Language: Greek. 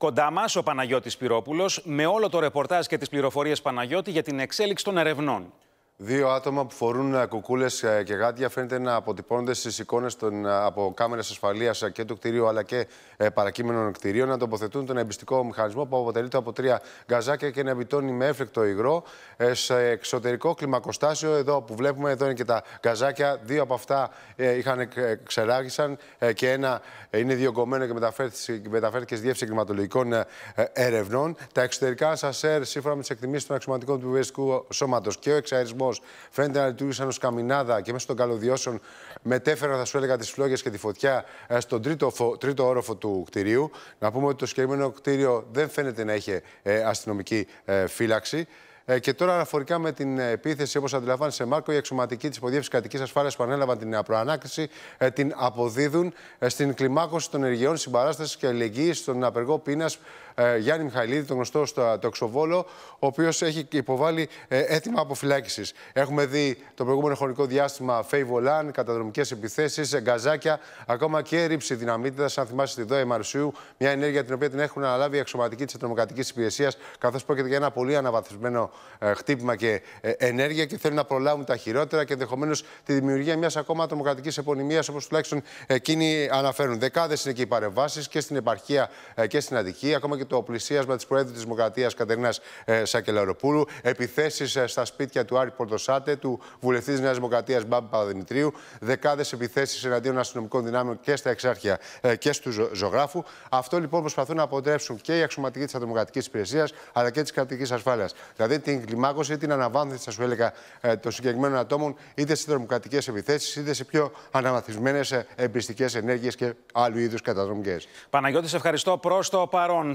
Κοντά μας ο Παναγιώτης Πυρόπουλος με όλο το ρεπορτάζ και τις πληροφορίες Παναγιώτη για την εξέλιξη των ερευνών. Δύο άτομα που φορούν ε, κουκούλες ε, και γάντια φαίνεται να αποτυπώνονται στις εικόνες ε, από κάμερες ασφαλείας και του κτηρίου αλλά και παρακείμενων κτηρίων να τοποθετούν τον εμπιστικό μηχανισμό που αποτελείται από τρία γκαζάκια και να επιτώνει με έφλεκτο υγρό σε εξωτερικό κλιμακοστάσιο. Εδώ που βλέπουμε, εδώ είναι και τα γκαζάκια. Δύο από αυτά είχαν ξεράγησαν και ένα είναι διωγγωμένο και μεταφέρθηκε στη διεύθυνση κλιματολογικών ερευνών. Τα εξωτερικά σας σύμφωνα με τις εκτιμήσεις των αξιωματικών του Βιβλιοστικού Σώματος και ο εξαρισμό φαίνεται να λειτουργήσαν ω καμινάδα και μέσω των καλωδιώσεων μετέφεραν, θα σου έλεγα, τις φλόγες και τη φωτιά ε, στον τρίτο, τρίτο όροφο του κτηρίου. Να πούμε ότι το συγκεκριμένο κτίριο δεν φαίνεται να είχε ε, αστυνομική ε, φύλαξη. Ε, και τώρα, αναφορικά με την ε, επίθεση, όπως αντιλαμβάνεσαι, Μάρκο, οι εξωματικοί τη Υποδιεύση Κρατικής Ασφάλειας που ανέλαβαν την ε, προανάκριση ε, την αποδίδουν ε, στην κλιμάκωση των ενεργειών συμπαράστασης και αλληλεγγύης στον απεργό πείνας Γιάννη Μιχαηλίδη, τον γνωστό στο Εξοβόλο, ο οποίος έχει υποβάλει αίτημα αποφυλάκησης. Έχουμε δει το προηγούμενο χρονικό διάστημα φέιβολάν, καταδρομικές επιθέσεις, γκαζάκια, ακόμα και ρήψη δυναμίτητα. Αν θυμάστε τη ΔΟΕ Μαρσίου, μια ενέργεια την οποία την έχουν αναλάβει οι αξιωματικοί της Ατρομοκρατική Υπηρεσίας, καθώς πρόκειται για ένα πολύ αναβαθμισμένο ε, χτύπημα και ε, ενέργεια και θέλουν να προλάβουν τα χειρότερα και ενδεχομένως τη δημιουργία μιας ακόμα τρομοκρατικής επωνυμίας, όπως τουλάχιστον εκείνοι αναφέρουν. Δεκάδες είναι και οι παρεμβάσεις και στην επαρχία ε, και στην Αττική, ακόμα και το πλησίασμα της Προέδρου της Δημοκρατίας Κατερίνα Σακελαροπούλου, επιθέσεις στα σπίτια του Άρη Πορτοσάτε, του βουλευτής της Νέας Δημοκρατίας Μπάμπη Παπαδημητρίου, δεκάδες επιθέσεις εναντίον αστυνομικών δυνάμεων και στα εξάρχεια και στους ζωγράφου. Αυτό λοιπόν προσπαθούν να αποτρέψουν και οι αξιωματικοί της Αντρομοκρατική Υπηρεσίας αλλά και της κρατικής ασφάλειας. Δηλαδή την κλιμάκωση την αναβάθμιση, θα σου έλεγα, ε, των συγκεκριμένων ατόμων, είτε σε δρομοκρατικέ επιθέσεις, είτε σε πιο αναβαθμισμένες ε, εμπιστικές ενέργειες και άλλου είδους καταδρομικές. Παναγιώτη, ευχαριστώ προς το παρόν.